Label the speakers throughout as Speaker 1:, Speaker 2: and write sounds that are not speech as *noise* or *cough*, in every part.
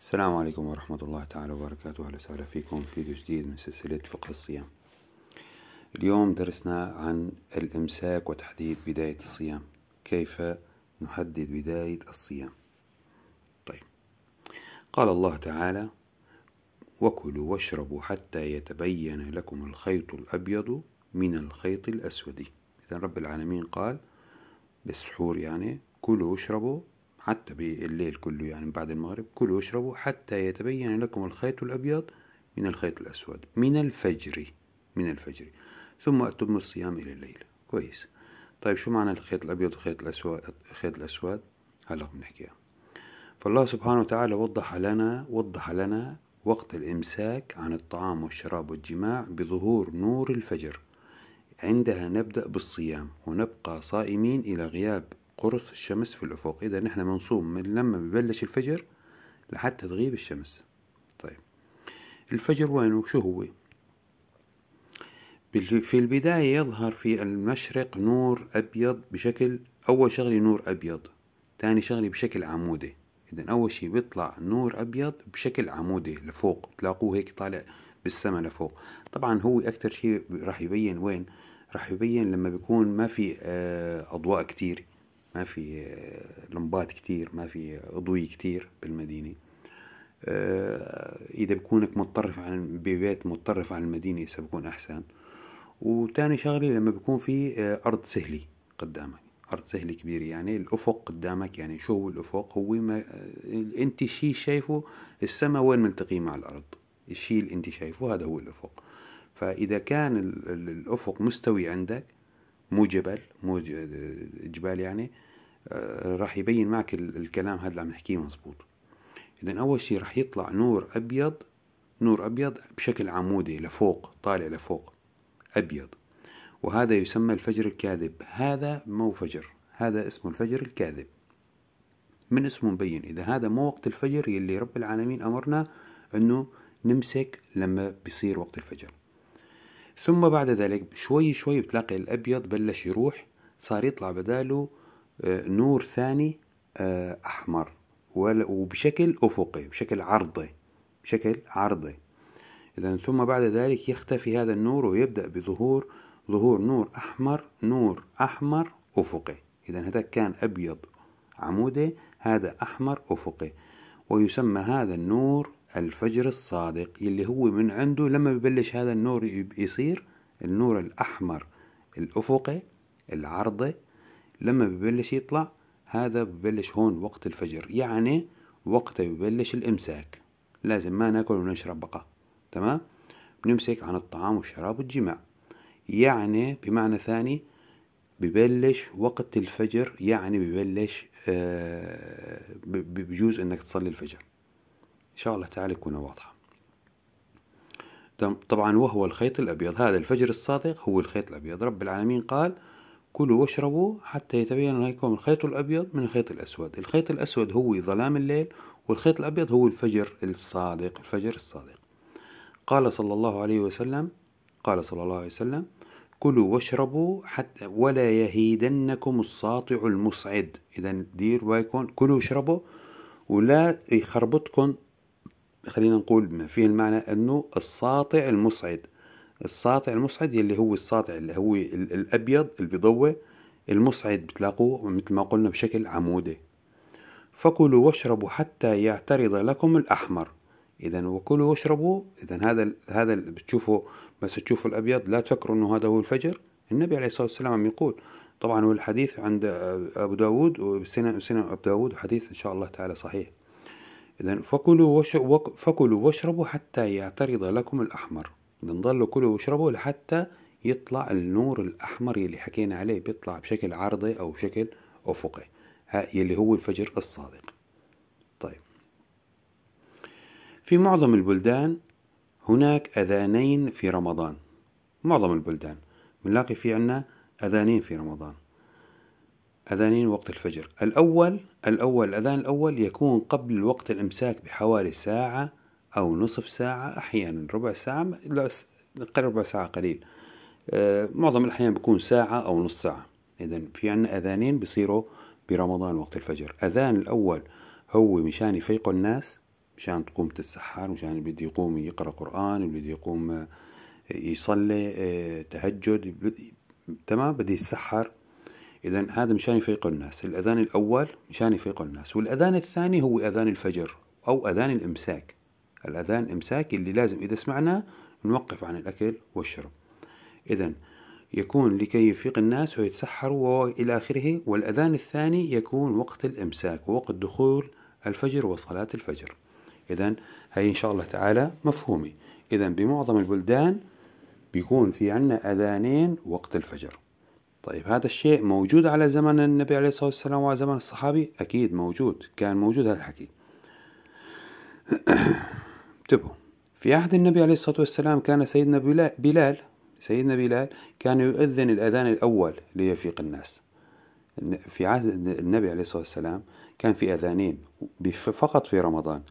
Speaker 1: السلام عليكم ورحمة الله تعالى وبركاته أهلا وسهلا فيكم فيديو جديد من سلسلة فقه الصيام اليوم درسنا عن الإمساك وتحديد بداية الصيام كيف نحدد بداية الصيام طيب قال الله تعالى وكلوا واشربوا حتى يتبين لكم الخيط الأبيض من الخيط الأسود إذا رب العالمين قال بالسحور يعني كلوا واشربوا حتى بالليل كله يعني بعد المغرب كلوا واشربوا حتى يتبين لكم الخيط الأبيض من الخيط الأسود من الفجر من الفجر ثم أتم الصيام إلى الليل كويس طيب شو معنى الخيط الأبيض والخيط الأسود الخيط الأسود هلا بنحكيها فالله سبحانه وتعالى وضح لنا وضح لنا وقت الإمساك عن الطعام والشراب والجماع بظهور نور الفجر عندها نبدأ بالصيام ونبقى صائمين إلى غياب قرص الشمس في الأفق إذا نحن بنصوم من لما ببلش الفجر لحتى تغيب الشمس طيب الفجر وينه شو هو في البداية يظهر في المشرق نور أبيض بشكل أول شغلة نور أبيض تاني شغلة بشكل عمودي إذا أول شي بيطلع نور أبيض بشكل عمودي لفوق تلاقوه هيك طالع بالسما لفوق طبعا هو أكتر شي راح يبين وين راح يبين لما بيكون ما في آه، أضواء كتير ما في آه، لمبات كتير ما في اضوية كتير بالمدينة آه، اذا بكونك متطرف عن ببيت متطرف عن المدينة سبكون احسن وتاني شغلة لما بكون في آه، ارض سهلة قدامك ارض سهلة كبيرة يعني الافق قدامك يعني شو هو الافق هو ما انت شي شايفه السماء وين ملتقي مع الارض الشيء اللي انت شايفه هذا هو الافق فاذا كان الافق مستوي عندك مو جبل مو جبال يعني آه، راح يبين معك الكلام هذا اللي عم نحكيه مزبوط اذا اول شيء راح يطلع نور ابيض نور ابيض بشكل عمودي لفوق طالع لفوق ابيض وهذا يسمى الفجر الكاذب هذا مو فجر هذا اسمه الفجر الكاذب من اسمه مبين إذا هذا مو وقت الفجر يلي رب العالمين أمرنا أنه نمسك لما بيصير وقت الفجر ثم بعد ذلك شوي شوي بتلاقي الأبيض بلش يروح صار يطلع بداله آه، نور ثاني آه، أحمر وبشكل أفقي بشكل عرضي بشكل عرضي إذا ثم بعد ذلك يختفي هذا النور ويبدأ بظهور ظهور نور أحمر نور أحمر أفقي إذا هذا كان أبيض عمودي هذا أحمر أفقي ويسمى هذا النور الفجر الصادق اللي هو من عنده لما ببلش هذا النور يصير النور الأحمر الأفقي العرضي لما ببلش يطلع هذا ببلش هون وقت الفجر يعني وقت ببلش الإمساك لازم ما ناكل ونشرب بقى تمام بنمسك عن الطعام والشراب والجماع يعني بمعنى ثاني ببلش وقت الفجر يعني ببلش آه بجوز انك تصلي الفجر شاء الله تعالى يكون واضحة طبعا وهو الخيط الأبيض هذا الفجر الصادق هو الخيط الأبيض رب العالمين قال كلوا واشربوا حتى يتبين لكم الخيط الأبيض من الخيط الأسود الخيط الأسود هو ظلام الليل والخيط الأبيض هو الفجر الصادق الفجر الصادق قال صلى الله عليه وسلم قال صلى الله عليه وسلم كلوا واشربوا حتى ولا يهيدنكم الساطع المصعد إذا دير بالكم كلوا واشربوا ولا يخربطكم خلينا نقول بما فيه المعنى انه الساطع المصعد الساطع المصعد يلي هو الساطع اللي هو الابيض اللي بضوي المصعد بتلاقوه مثل ما قلنا بشكل عمودي فكلوا واشربوا حتى يعترض لكم الاحمر اذا وكلوا واشربوا اذا هذا هذا اللي بتشوفوا بس تشوفوا الابيض لا تفكروا انه هذا هو الفجر النبي عليه الصلاه والسلام عم يقول طبعا والحديث عند ابو داود وسنن ابو داود حديث ان شاء الله تعالى صحيح إذا فكلوا فكلوا واشربوا حتى يعترض لكم الأحمر بنضلوا كلوا واشربوا لحتى يطلع النور الأحمر اللي حكينا عليه بيطلع بشكل عرضي أو بشكل أفقي ها يلي هو الفجر الصادق طيب في معظم البلدان هناك أذانين في رمضان معظم البلدان بنلاقي في عنا أذانين في رمضان أذانين وقت الفجر الأول الأول الأذان الأول يكون قبل وقت الإمساك بحوالي ساعة أو نصف ساعة أحيانا ربع ساعة قرب ربع ساعة قليل آه، معظم الأحيان بيكون ساعة أو نص ساعة إذا في عنا أذانين بصيروا برمضان وقت الفجر أذان الأول هو مشان يفيقوا الناس مشان تقوم تتسحر مشان اللي بده يقوم يقرأ قرآن اللي بده يقوم آه، يصلي آه، تهجد تمام بده يتسحر إذا هذا مشان يفيقوا الناس الأذان الأول مشان يفيقوا الناس والأذان الثاني هو أذان الفجر أو أذان الإمساك الأذان الإمساك اللي لازم إذا سمعناه نوقف عن الأكل والشرب إذا يكون لكي يفيق الناس ويتسحروا وإلى آخره والأذان الثاني يكون وقت الإمساك ووقت دخول الفجر وصلاة الفجر إذا هي إن شاء الله تعالى مفهومة إذا بمعظم البلدان بيكون في عنا أذانين وقت الفجر طيب هذا الشيء موجود على زمن النبي عليه الصلاة والسلام وعلى زمن الصحابي أكيد موجود كان موجود هذا الحكي *clears throat* انتبهوا في عهد النبي عليه الصلاة والسلام كان سيدنا بلال سيدنا بلال كان يؤذن الأذان الأول ليفيق الناس في عهد النبي عليه الصلاة والسلام كان في أذانين فقط في رمضان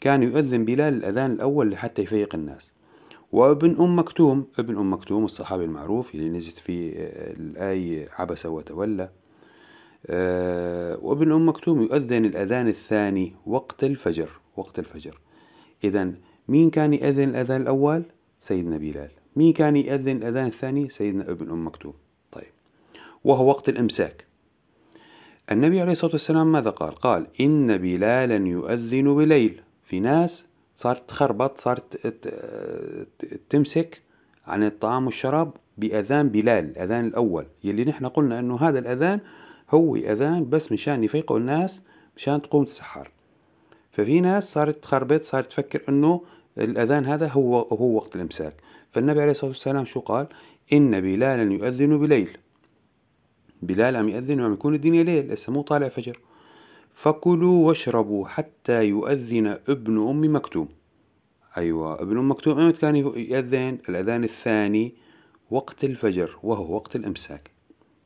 Speaker 1: كان يؤذن بلال الأذان الأول لحتى يفيق الناس وابن أم مكتوم ابن أم مكتوم الصحابي المعروف اللي نزلت في آه، الآية عبس وتولى آه، وابن أم مكتوم يؤذن الأذان الثاني وقت الفجر وقت الفجر إذا مين كان يأذن الأذان الأول؟ سيدنا بلال مين كان يأذن الأذان الثاني؟ سيدنا ابن أم مكتوم طيب وهو وقت الإمساك النبي عليه الصلاة والسلام ماذا قال؟ قال إن بلالا يؤذن بليل في ناس صارت تخربط صارت تمسك عن الطعام والشراب بأذان بلال الأذان الأول يلي نحن قلنا أنه هذا الأذان هو أذان بس مشان يفيقوا الناس مشان تقوم تسحر ففي ناس صارت تخربط صارت تفكر أنه الأذان هذا هو هو وقت الإمساك فالنبي عليه الصلاة والسلام شو قال إن بلالا يؤذن بليل بلال عم يأذن وعم يكون الدنيا ليل لسه مو طالع فجر فكلوا واشربوا حتى يؤذن ابن أم مكتوم أيوة ابن أم مكتوم أمت أيوة كان يأذن الأذان الثاني وقت الفجر وهو وقت الإمساك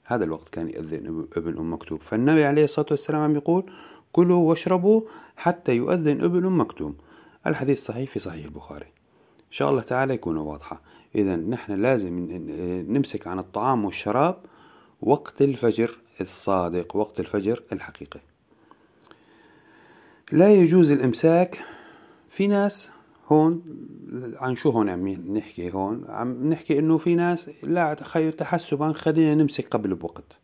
Speaker 1: هذا الوقت كان يأذن ابن أم مكتوم فالنبي عليه الصلاة والسلام عم يقول كلوا واشربوا حتى يؤذن ابن أم مكتوم الحديث صحيح في صحيح البخاري إن شاء الله تعالى يكون واضحة إذا نحن لازم نمسك عن الطعام والشراب وقت الفجر الصادق وقت الفجر الحقيقي لا يجوز الإمساك في ناس هون عن شو هون عم نحكي هون عم نحكي انه في ناس لا تخيل تحسبا خلينا نمسك قبل بوقت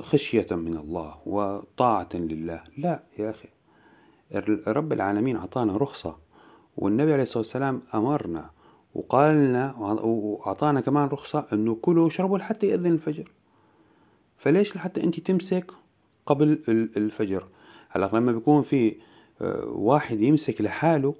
Speaker 1: خشية من الله وطاعة لله لا يا أخي رب العالمين أعطانا رخصة والنبي عليه الصلاة والسلام أمرنا وقال لنا وأعطانا كمان رخصة أنه كلوا واشربوا حتى يأذن الفجر فليش لحتى أنت تمسك قبل الفجر هلا لما بيكون في آه، واحد يمسك لحاله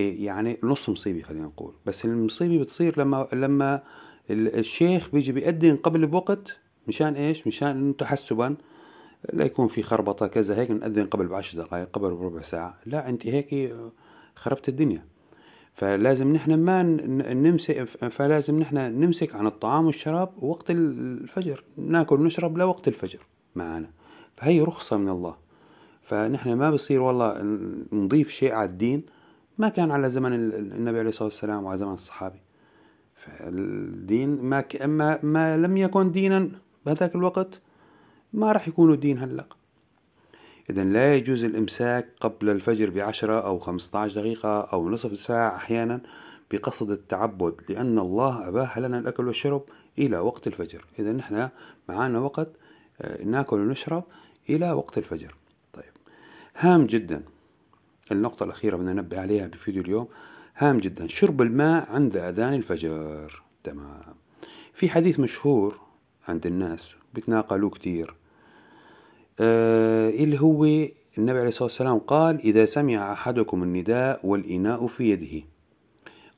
Speaker 1: إيه، يعني نص مصيبه خلينا نقول بس المصيبه بتصير لما لما الشيخ بيجي بيأذن قبل بوقت مشان ايش مشان تحسبا لا يكون في خربطه كذا هيك نأذن قبل بعشر دقائق قبل بربع ساعه لا انت هيك آه، خربت الدنيا فلازم نحن ما نمسك فلازم نحن نمسك عن الطعام والشراب وقت الفجر ناكل ونشرب لوقت الفجر معنا فهي رخصه من الله فنحن ما بصير والله نضيف شيء على الدين ما كان على زمن النبي عليه الصلاه والسلام وعلى زمن الصحابه فالدين ما ك... ما, ما لم يكن دينا بهذاك الوقت ما راح يكون دين هلأ إذا لا يجوز الإمساك قبل الفجر بعشرة أو خمسة عشر دقيقة أو نصف ساعة أحيانا بقصد التعبد لأن الله أباح لنا الأكل والشرب إلى وقت الفجر إذا نحن معنا وقت آه، ناكل ونشرب إلى وقت الفجر هام جدا النقطة الأخيرة بدنا ننبه عليها بفيديو اليوم هام جدا شرب الماء عند أذان الفجر تمام في حديث مشهور عند الناس بتناقلوه كتير آه اللي هو النبي عليه الصلاة والسلام قال إذا سمع أحدكم النداء والإناء في يده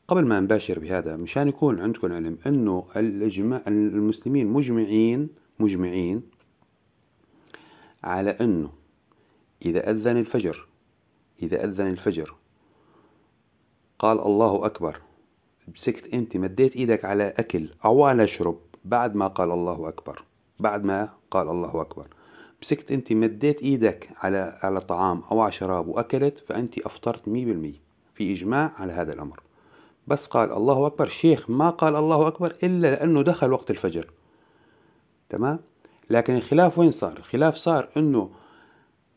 Speaker 1: قبل ما نباشر بهذا مشان يكون عندكم علم أنه الإجماع المسلمين مجمعين مجمعين على أنه إذا أذن الفجر إذا أذن الفجر قال الله أكبر مسكت أنت مديت إيدك على أكل أو على شرب بعد ما قال الله أكبر بعد ما قال الله أكبر مسكت أنت مديت إيدك على على طعام أو على شراب وأكلت فأنت أفطرت مية بالمية في إجماع على هذا الأمر بس قال الله أكبر شيخ ما قال الله أكبر إلا لأنه دخل وقت الفجر تمام لكن الخلاف وين صار الخلاف صار أنه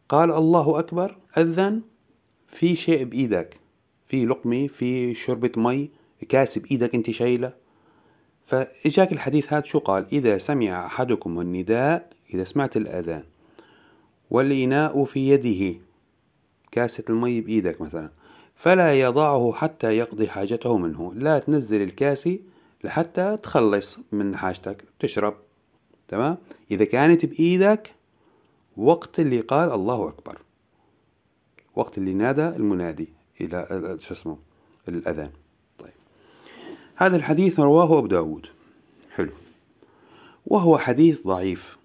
Speaker 1: قال الله أكبر أذن في شيء بإيدك في لقمة في شربة مي كاس بإيدك أنت شايلة فإجاك الحديث هذا شو قال إذا سمع أحدكم النداء إذا سمعت الأذان والإناء في يده كاسة المي بإيدك مثلا فلا يضعه حتى يقضي حاجته منه لا تنزل الكاسة لحتى تخلص من حاجتك تشرب تمام إذا كانت بإيدك وقت اللي قال الله أكبر وقت اللي نادى المنادي إلى شو اسمه الأذان طيب هذا الحديث رواه أبو داود حلو وهو حديث ضعيف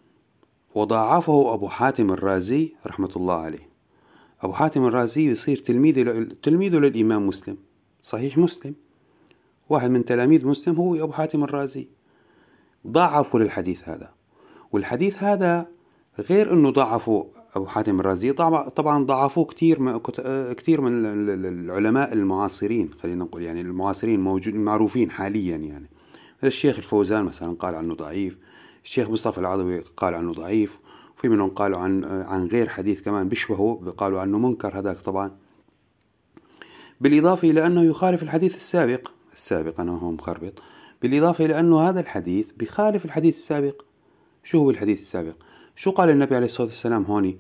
Speaker 1: وضاعفه أبو حاتم الرازي رحمة الله عليه أبو حاتم الرازي يصير تلميذ تلميذ للإمام مسلم صحيح مسلم واحد من تلاميذ مسلم هو أبو حاتم الرازي ضاعفوا للحديث هذا والحديث هذا غير انه ضعفوا ابو حاتم الرازي طبعا ضعفوه كثير كثير من العلماء المعاصرين خلينا نقول يعني المعاصرين موجود معروفين حاليا يعني الشيخ الفوزان مثلا قال عنه ضعيف الشيخ مصطفى العضوي قال عنه ضعيف وفي منهم قالوا عن عن غير حديث كمان بيشبهه قالوا عنه منكر هذاك طبعا بالإضافة إلى أنه يخالف الحديث السابق السابق أنا هون مخربط بالإضافة إلى أنه هذا الحديث بخالف الحديث السابق شو هو الحديث السابق شو قال النبي عليه الصلاة والسلام هون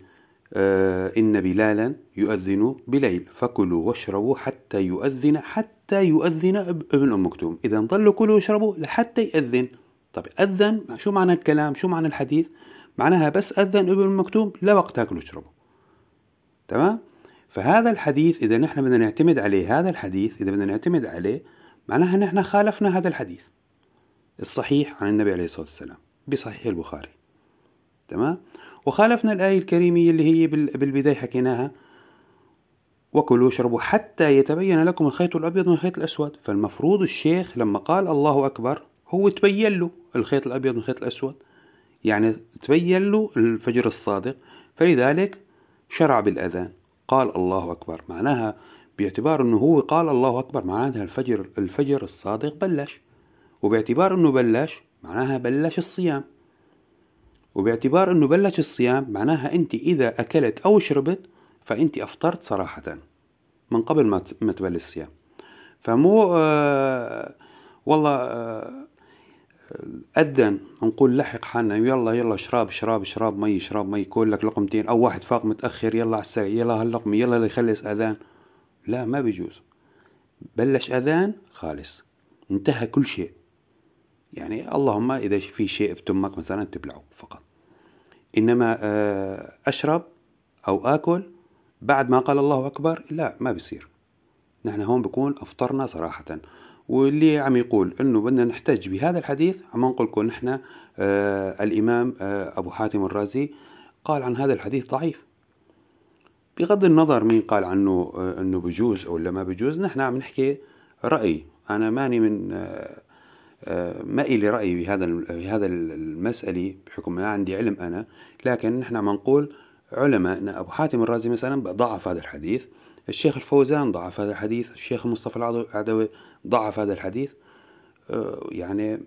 Speaker 1: آه إن بلالا يؤذن بليل فكلوا واشربوا حتى يؤذن حتى يؤذن ابن أم مكتوم إذا ظلوا كلوا واشربوا لحتى يأذن طب أذن شو معنى الكلام شو معنى الحديث معناها بس أذن ابن أم مكتوم لا وقت تاكلوا واشربوا تمام فهذا الحديث إذا نحن بدنا نعتمد عليه هذا الحديث إذا بدنا نعتمد عليه معناها نحن خالفنا هذا الحديث الصحيح عن النبي عليه الصلاة والسلام بصحيح البخاري تمام وخالفنا الآية الكريمة اللي هي بالبداية حكيناها وكلوا واشربوا حتى يتبين لكم الخيط الأبيض من الخيط الأسود فالمفروض الشيخ لما قال الله أكبر هو تبين له الخيط الأبيض من الخيط الأسود يعني تبين له الفجر الصادق فلذلك شرع بالأذان قال الله أكبر معناها باعتبار أنه هو قال الله أكبر معناها الفجر الفجر الصادق بلش وباعتبار أنه بلش معناها بلش الصيام وباعتبار انه بلش الصيام معناها انت اذا اكلت او شربت فانت افطرت صراحة من قبل ما ما تبلش الصيام فمو آه والله آه أذن نقول لحق حالنا يلا يلا شراب شراب شراب مي شراب مي كل لك لقمتين أو واحد فاق متأخر يلا على السريع يلا هاللقمة يلا ليخلص أذان لا ما بيجوز بلش أذان خالص انتهى كل شيء يعني اللهم إذا في شيء بتمك مثلا تبلعه فقط إنما آه، أشرب أو آكل بعد ما قال الله أكبر لا ما بيصير نحن هون بكون أفطرنا صراحة واللي عم يقول انه بدنا نحتج بهذا الحديث عم نقول لكم نحن آه، الامام آه، ابو حاتم الرازي قال عن هذا الحديث ضعيف بغض النظر مين قال عنه انه بجوز او لا ما بجوز نحن عم نحكي راي انا ماني من آه، ما إلي رأي بهذا بهذا المسألة بحكم ما عندي علم أنا لكن نحن منقول علماء أبو حاتم الرازي مثلا ضعف هذا الحديث الشيخ الفوزان ضعف هذا الحديث الشيخ مصطفى العدوي ضعف هذا الحديث آه، يعني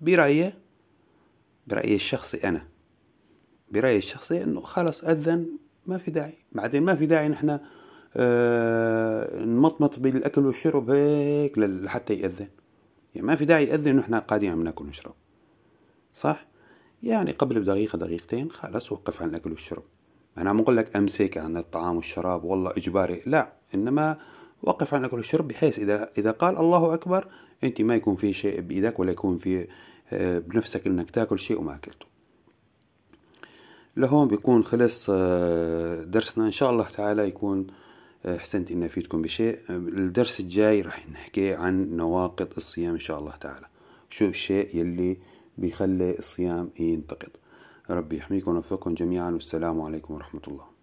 Speaker 1: برأيي برأيي الشخصي أنا برأيي الشخصي أنه خلص أذن ما في داعي بعدين ما في داعي نحن آه، نمطمط بالأكل والشرب هيك لحتى يأذن يعني ما في داعي يأذن إنه إحنا قاعدين عم ناكل ونشرب صح؟ يعني قبل بدقيقة دقيقتين خلاص وقف عن الأكل والشرب أنا عم أقول لك أمسك عن الطعام والشراب والله إجباري لا إنما وقف عن الأكل والشرب بحيث إذا إذا قال الله أكبر أنت ما يكون في شيء بإيدك ولا يكون في آه، بنفسك إنك تاكل شيء وما أكلته لهون بيكون خلص آه، درسنا إن شاء الله تعالى يكون آه، احسنت ان افيدكم بشيء آه، الدرس الجاي راح نحكي عن نواقض الصيام ان شاء الله تعالى شو الشيء يلي بيخلي الصيام ينتقد ربي يحميكم ويوفقكم جميعا والسلام عليكم ورحمه الله